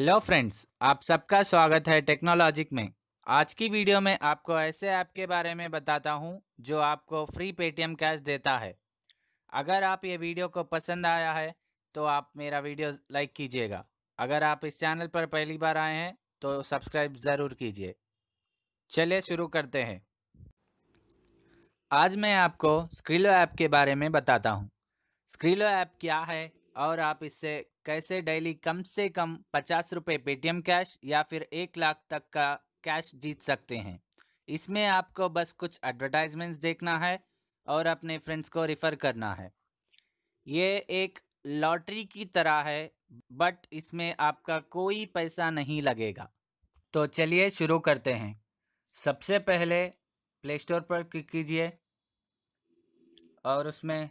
hello friends आप सबका स्वागत है टेक्नोलॉजिक में आज की वीडियो में आपको ऐसे ऐप के बारे में बताता हूं जो आपको फ्री पेटीएम कैश देता है अगर आप ये वीडियो को पसंद आया है तो आप मेरा वीडियो लाइक कीजिएगा अगर आप इस चैनल पर पहली बार आए हैं तो सब्सक्राइब ज़रूर कीजिए चलिए शुरू करते हैं आज मैं आपको स्क्रीलो ऐप के बारे में बताता हूँ स्क्रीलो ऐप क्या है और आप इससे कैसे डेली कम से कम पचास रुपये पेटीएम कैश या फिर एक लाख तक का कैश जीत सकते हैं इसमें आपको बस कुछ एडवर्टाइजमेंट्स देखना है और अपने फ्रेंड्स को रेफ़र करना है ये एक लॉटरी की तरह है बट इसमें आपका कोई पैसा नहीं लगेगा तो चलिए शुरू करते हैं सबसे पहले प्ले स्टोर पर क्लिक कीजिए और उसमें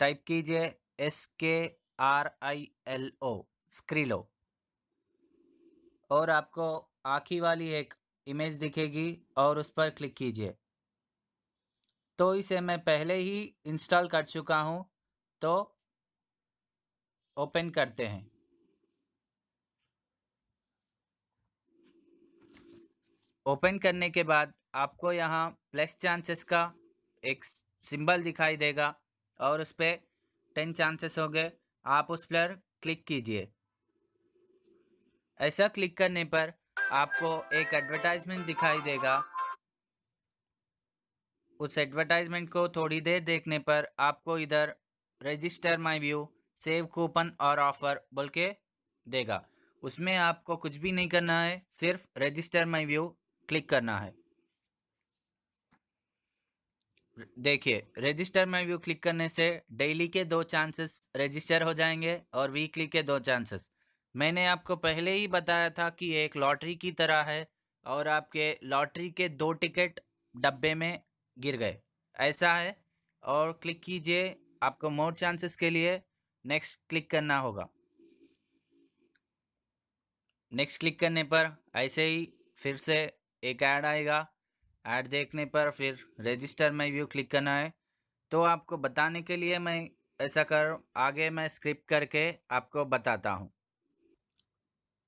टाइप कीजिए एस के आर आई एल ओ स्क्रीलो और आपको आँखी वाली एक इमेज दिखेगी और उस पर क्लिक कीजिए तो इसे मैं पहले ही इंस्टॉल कर चुका हूँ तो ओपन करते हैं ओपन करने के बाद आपको यहाँ प्लस चांसेस का एक सिंबल दिखाई देगा और उस पर टेन चांसेस हो गए आप उस पर क्लिक कीजिए ऐसा क्लिक करने पर आपको एक एडवर्टाइजमेंट दिखाई देगा उस एडवर्टाइजमेंट को थोड़ी देर देखने पर आपको इधर register my view save coupon और ऑफर बोल के देगा उसमें आपको कुछ भी नहीं करना है सिर्फ रजिस्टर माई व्यू क्लिक करना है देखिए रजिस्टर में व्यू क्लिक करने से डेली के दो चांसेस रजिस्टर हो जाएंगे और वीकली के दो चांसेस मैंने आपको पहले ही बताया था कि एक लॉटरी की तरह है और आपके लॉटरी के दो टिकट डब्बे में गिर गए ऐसा है और क्लिक कीजिए आपको मोर चांसेस के लिए नेक्स्ट क्लिक करना होगा नेक्स्ट क्लिक करने पर ऐसे ही फिर से एक ऐड आएगा ऐड देखने पर फिर रजिस्टर में व्यू क्लिक करना है तो आपको बताने के लिए मैं ऐसा कर आगे मैं स्क्रिप्ट करके आपको बताता हूँ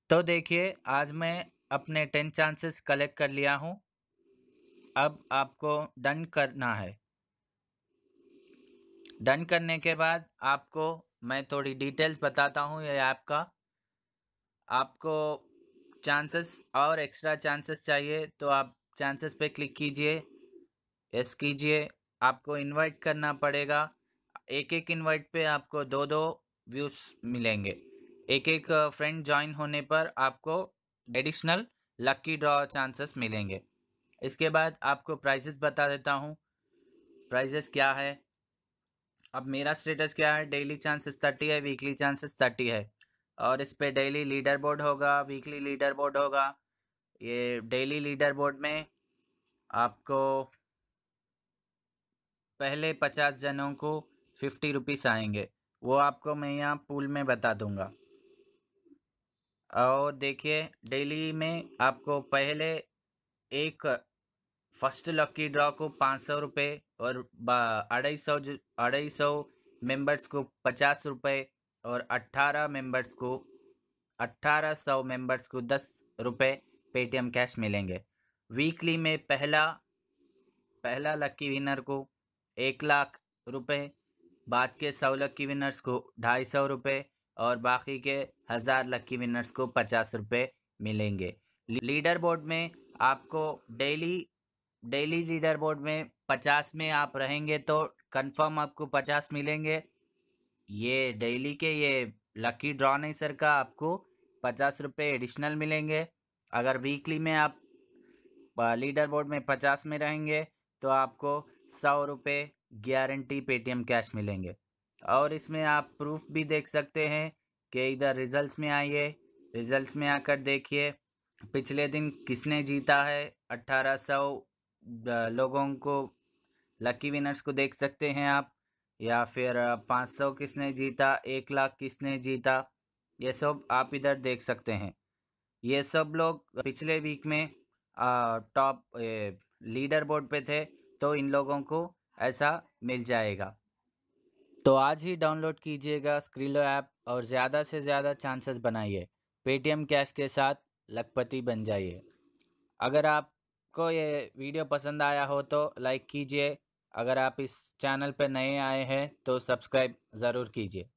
तो देखिए आज मैं अपने टेन चांसेस कलेक्ट कर लिया हूँ अब आपको डन करना है डन करने के बाद आपको मैं थोड़ी डिटेल्स बताता हूँ ये ऐप का आपको चांसेस और एक्स्ट्रा चांसेस चाहिए तो आप चांसेस पे क्लिक कीजिए यस कीजिए आपको इनवाइट करना पड़ेगा एक एक इनवाइट पे आपको दो दो व्यूज़ मिलेंगे एक एक फ्रेंड ज्वाइन होने पर आपको एडिशनल लकी ड्रॉ चांसेस मिलेंगे इसके बाद आपको प्राइजेस बता देता हूँ प्राइजेस क्या है अब मेरा स्टेटस क्या है डेली चांसेस थर्टी है वीकली चांसेस थर्टी है और इस पर डेली लीडर बोर्ड होगा वीकली लीडर बोर्ड होगा ये डेली लीडर बोर्ड में आपको पहले पचास जनों को फिफ्टी रुपीस आएंगे वो आपको मैं यहाँ पूल में बता दूँगा और देखिए डेली में आपको पहले एक फर्स्ट लकी ड्रॉ को पाँच सौ रुपये और अढ़ाई सौ अढ़ाई सौ मेम्बर्स को पचास रुपये और अट्ठारह मेम्बर्स को अट्ठारह सौ मेम्बर्स को दस रुपये पेटीएम कैश मिलेंगे वीकली में पहला पहला लक्की विनर को एक लाख रुपए बाद के सौ लक्की विनर्स को ढाई सौ रुपये और बाकी के हज़ार लक्की विनर्स को पचास रुपये मिलेंगे लीडर बोर्ड में आपको डेली डेली लीडर बोर्ड में पचास में आप रहेंगे तो कंफर्म आपको पचास मिलेंगे ये डेली के ये लकी ड्रॉ नहीं सर का आपको पचास रुपये एडिशनल मिलेंगे अगर वीकली में आप लीडर बोर्ड में पचास में रहेंगे तो आपको सौ रुपये गारंटी पेटीएम कैश मिलेंगे और इसमें आप प्रूफ भी देख सकते हैं कि इधर रिजल्ट्स में आइए रिजल्ट्स में आकर देखिए पिछले दिन किसने जीता है अट्ठारह सौ लोगों को लकी विनर्स को देख सकते हैं आप या फिर पाँच सौ किसने जीता एक लाख किसने जीता ये सब आप इधर देख सकते हैं ये सब लोग पिछले वीक में टॉप लीडर बोर्ड पे थे तो इन लोगों को ऐसा मिल जाएगा तो आज ही डाउनलोड कीजिएगा स्क्रीलो ऐप और ज़्यादा से ज़्यादा चांसेस बनाइए पेटीएम कैश के साथ लखपति बन जाइए अगर आपको ये वीडियो पसंद आया हो तो लाइक कीजिए अगर आप इस चैनल पर नए आए हैं तो सब्सक्राइब ज़रूर कीजिए